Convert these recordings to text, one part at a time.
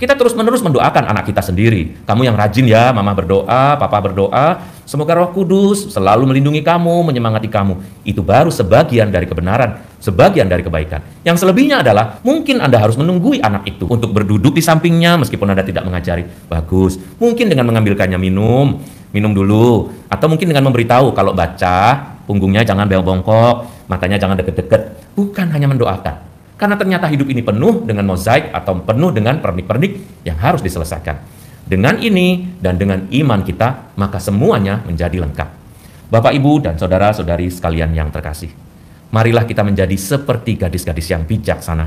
Kita terus-menerus mendoakan anak kita sendiri. Kamu yang rajin ya, mama berdoa, papa berdoa, semoga Roh Kudus selalu melindungi kamu, menyemangati kamu. Itu baru sebagian dari kebenaran, sebagian dari kebaikan. Yang selebihnya adalah mungkin Anda harus menunggui anak itu untuk berduduk di sampingnya meskipun Anda tidak mengajari. Bagus. Mungkin dengan mengambilkannya minum, minum dulu atau mungkin dengan memberitahu kalau baca punggungnya jangan bengkok, matanya jangan deket-deket. Bukan hanya mendoakan, karena ternyata hidup ini penuh dengan mozaik atau penuh dengan pernik-pernik yang harus diselesaikan. Dengan ini dan dengan iman kita, maka semuanya menjadi lengkap. Bapak, Ibu, dan saudara-saudari sekalian yang terkasih, marilah kita menjadi seperti gadis-gadis yang bijaksana.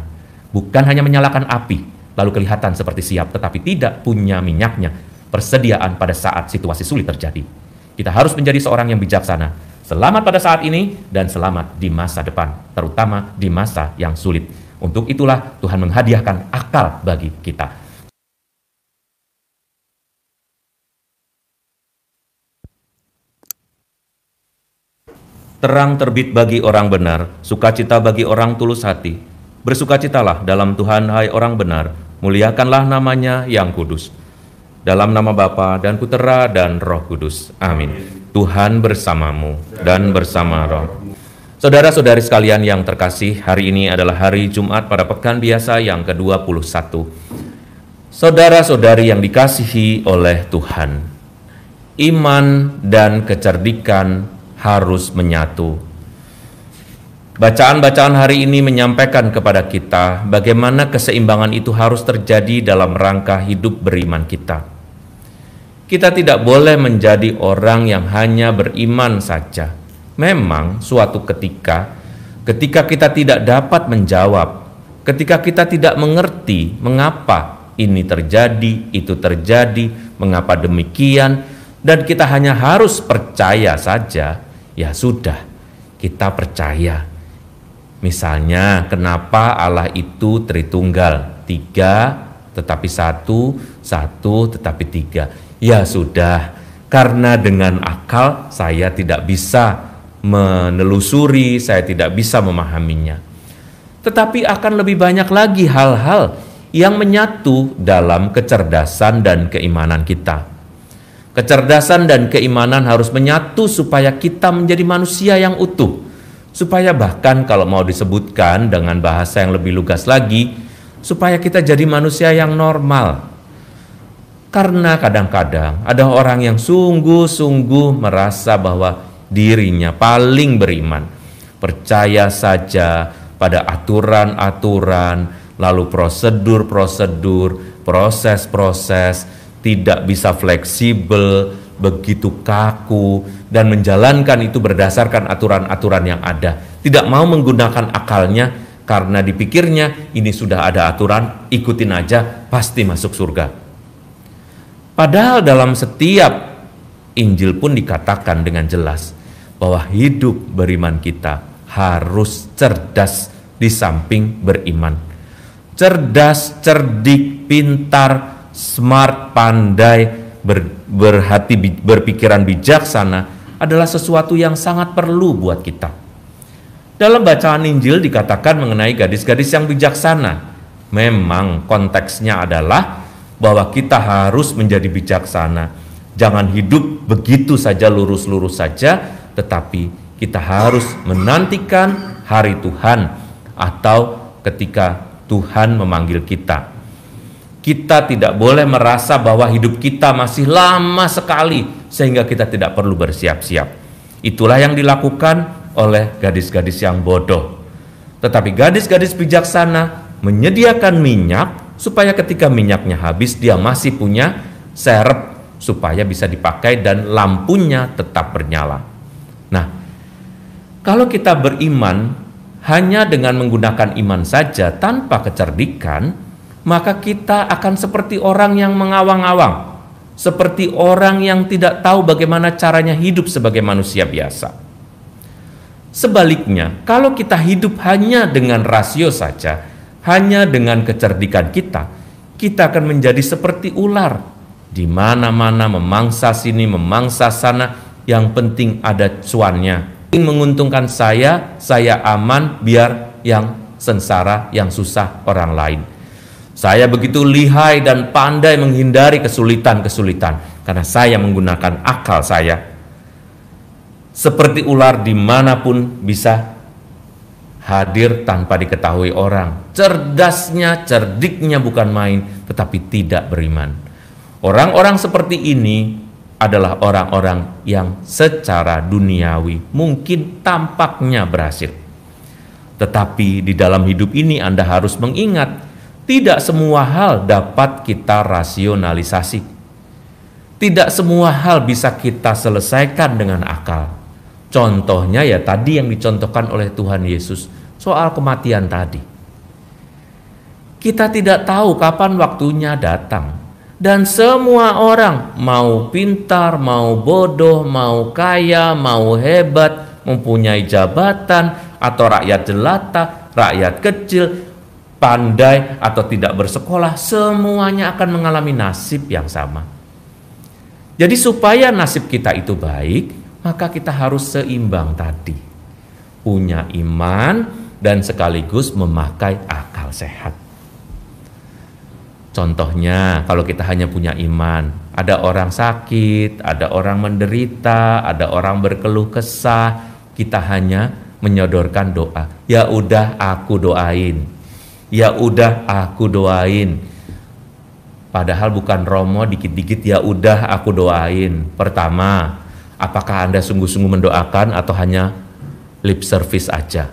Bukan hanya menyalakan api, lalu kelihatan seperti siap, tetapi tidak punya minyaknya, persediaan pada saat situasi sulit terjadi. Kita harus menjadi seorang yang bijaksana, Selamat pada saat ini dan selamat di masa depan, terutama di masa yang sulit. Untuk itulah Tuhan menghadiahkan akal bagi kita. Terang terbit bagi orang benar, sukacita bagi orang tulus hati. Bersukacitalah dalam Tuhan, hai orang benar, muliakanlah namanya yang kudus. Dalam nama Bapa dan Putera dan Roh Kudus. Amin. Tuhan bersamamu dan bersama Roh. Saudara-saudari sekalian yang terkasih, hari ini adalah hari Jumat pada pekan biasa yang ke-21. Saudara-saudari yang dikasihi oleh Tuhan, iman dan kecerdikan harus menyatu. Bacaan-bacaan hari ini menyampaikan kepada kita bagaimana keseimbangan itu harus terjadi dalam rangka hidup beriman kita. Kita tidak boleh menjadi orang yang hanya beriman saja. Memang suatu ketika ketika kita tidak dapat menjawab, ketika kita tidak mengerti mengapa ini terjadi, itu terjadi, mengapa demikian, dan kita hanya harus percaya saja, ya sudah, kita percaya. Misalnya, kenapa Allah itu Tritunggal, tiga tetapi satu, satu tetapi tiga. Ya sudah, karena dengan akal saya tidak bisa menelusuri, saya tidak bisa memahaminya. Tetapi akan lebih banyak lagi hal-hal yang menyatu dalam kecerdasan dan keimanan kita. Kecerdasan dan keimanan harus menyatu supaya kita menjadi manusia yang utuh. Supaya bahkan kalau mau disebutkan dengan bahasa yang lebih lugas lagi, supaya kita jadi manusia yang normal, karena kadang-kadang ada orang yang sungguh-sungguh merasa bahwa dirinya paling beriman. Percaya saja pada aturan-aturan, lalu prosedur-prosedur, proses-proses, tidak bisa fleksibel, begitu kaku, dan menjalankan itu berdasarkan aturan-aturan yang ada. Tidak mau menggunakan akalnya karena dipikirnya ini sudah ada aturan, ikutin aja, pasti masuk surga. Padahal dalam setiap Injil pun dikatakan dengan jelas bahwa hidup beriman kita harus cerdas di samping beriman. Cerdas, cerdik, pintar, smart, pandai, ber, berhati berpikiran bijaksana adalah sesuatu yang sangat perlu buat kita. Dalam bacaan Injil dikatakan mengenai gadis-gadis yang bijaksana. Memang konteksnya adalah bahwa kita harus menjadi bijaksana. Jangan hidup begitu saja lurus-lurus saja, tetapi kita harus menantikan hari Tuhan atau ketika Tuhan memanggil kita. Kita tidak boleh merasa bahwa hidup kita masih lama sekali sehingga kita tidak perlu bersiap-siap. Itulah yang dilakukan oleh gadis-gadis yang bodoh. Tetapi gadis-gadis bijaksana menyediakan minyak supaya ketika minyaknya habis dia masih punya serep supaya bisa dipakai dan lampunya tetap bernyala. Nah, kalau kita beriman hanya dengan menggunakan iman saja tanpa kecerdikan, maka kita akan seperti orang yang mengawang-awang, seperti orang yang tidak tahu bagaimana caranya hidup sebagai manusia biasa. Sebaliknya, kalau kita hidup hanya dengan rasio saja, hanya dengan kecerdikan kita, kita akan menjadi seperti ular di mana-mana memangsa sini, memangsa sana, yang penting ada cuannya. Yang menguntungkan saya, saya aman biar yang sengsara, yang susah orang lain. Saya begitu lihai dan pandai menghindari kesulitan-kesulitan karena saya menggunakan akal saya. Seperti ular dimanapun bisa hadir tanpa diketahui orang. Cerdasnya, cerdiknya bukan main, tetapi tidak beriman. Orang-orang seperti ini adalah orang-orang yang secara duniawi mungkin tampaknya berhasil. Tetapi di dalam hidup ini Anda harus mengingat, tidak semua hal dapat kita rasionalisasi. Tidak semua hal bisa kita selesaikan dengan akal. Contohnya ya tadi yang dicontohkan oleh Tuhan Yesus soal kematian tadi. Kita tidak tahu kapan waktunya datang. Dan semua orang mau pintar, mau bodoh, mau kaya, mau hebat, mempunyai jabatan atau rakyat jelata, rakyat kecil, pandai atau tidak bersekolah, semuanya akan mengalami nasib yang sama. Jadi supaya nasib kita itu baik, maka kita harus seimbang tadi. Punya iman dan sekaligus memakai akal sehat. Contohnya, kalau kita hanya punya iman, ada orang sakit, ada orang menderita, ada orang berkeluh kesah, kita hanya menyodorkan doa. Ya udah aku doain. Ya udah aku doain. Padahal bukan romo dikit-dikit ya udah aku doain. Pertama, Apakah Anda sungguh-sungguh mendoakan atau hanya lip service aja?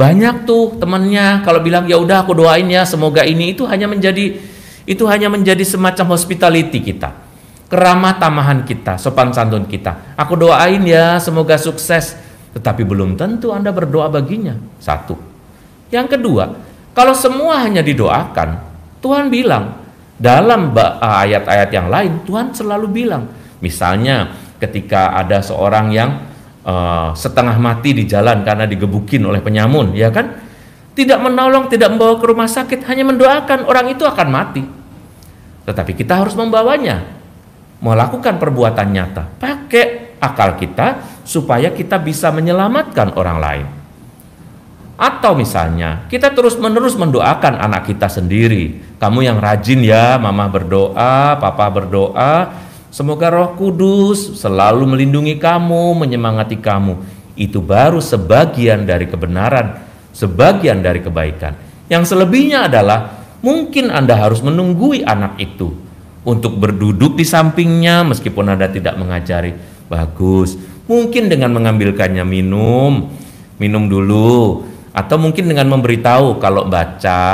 Banyak tuh temannya kalau bilang ya udah aku doain ya semoga ini itu hanya menjadi itu hanya menjadi semacam hospitality kita. Keramah tamahan kita, sopan santun kita. Aku doain ya semoga sukses, tetapi belum tentu Anda berdoa baginya. Satu. Yang kedua, kalau semua hanya didoakan, Tuhan bilang dalam ayat-ayat yang lain Tuhan selalu bilang, misalnya ketika ada seorang yang uh, setengah mati di jalan karena digebukin oleh penyamun, ya kan? Tidak menolong, tidak membawa ke rumah sakit, hanya mendoakan orang itu akan mati. Tetapi kita harus membawanya, melakukan perbuatan nyata, pakai akal kita supaya kita bisa menyelamatkan orang lain. Atau misalnya kita terus-menerus mendoakan anak kita sendiri. Kamu yang rajin ya, mama berdoa, papa berdoa, Semoga Roh Kudus selalu melindungi kamu, menyemangati kamu. Itu baru sebagian dari kebenaran, sebagian dari kebaikan. Yang selebihnya adalah mungkin Anda harus menunggui anak itu untuk berduduk di sampingnya meskipun Anda tidak mengajari. Bagus. Mungkin dengan mengambilkannya minum, minum dulu atau mungkin dengan memberitahu kalau baca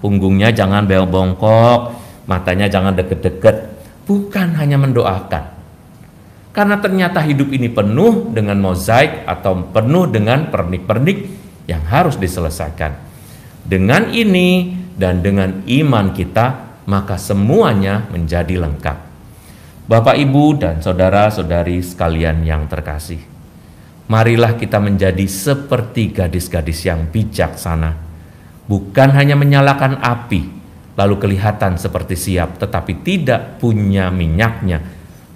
punggungnya jangan bengkok, matanya jangan deket-deket bukan hanya mendoakan. Karena ternyata hidup ini penuh dengan mozaik atau penuh dengan pernik-pernik yang harus diselesaikan. Dengan ini dan dengan iman kita, maka semuanya menjadi lengkap. Bapak, Ibu, dan saudara-saudari sekalian yang terkasih, marilah kita menjadi seperti gadis-gadis yang bijaksana, bukan hanya menyalakan api, lalu kelihatan seperti siap tetapi tidak punya minyaknya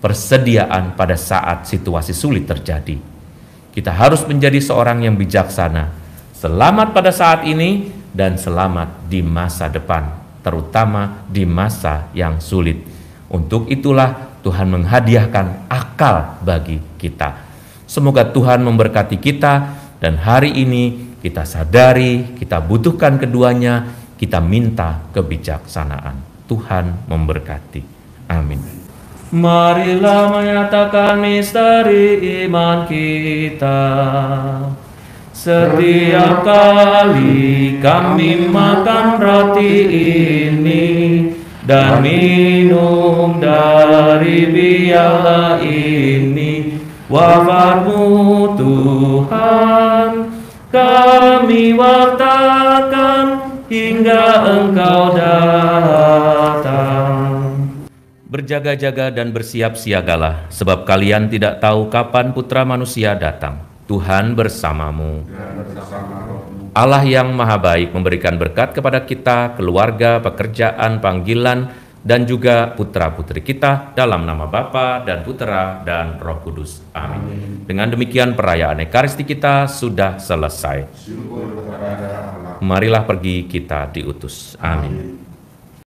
persediaan pada saat situasi sulit terjadi kita harus menjadi seorang yang bijaksana selamat pada saat ini dan selamat di masa depan terutama di masa yang sulit untuk itulah Tuhan menghadiahkan akal bagi kita Semoga Tuhan memberkati kita, dan hari ini kita sadari kita butuhkan keduanya kita minta kebijaksanaan. Tuhan memberkati. Amin. Marilah menyatakan misteri iman kita. Setiap kali kami makan roti ini dan minum dari biala ini, wafatmu Tuhan, kami wartakan hingga engkau datang. Berjaga-jaga dan bersiap siagalah, sebab kalian tidak tahu kapan putra manusia datang. Tuhan bersamamu. Allah yang maha baik memberikan berkat kepada kita, keluarga, pekerjaan, panggilan, dan juga putra-putri kita dalam nama Bapa dan Putera dan Roh Kudus. Amin. Dengan demikian perayaan Ekaristi kita sudah selesai. Syukur kepada Marilah pergi kita diutus. Amin. Amin.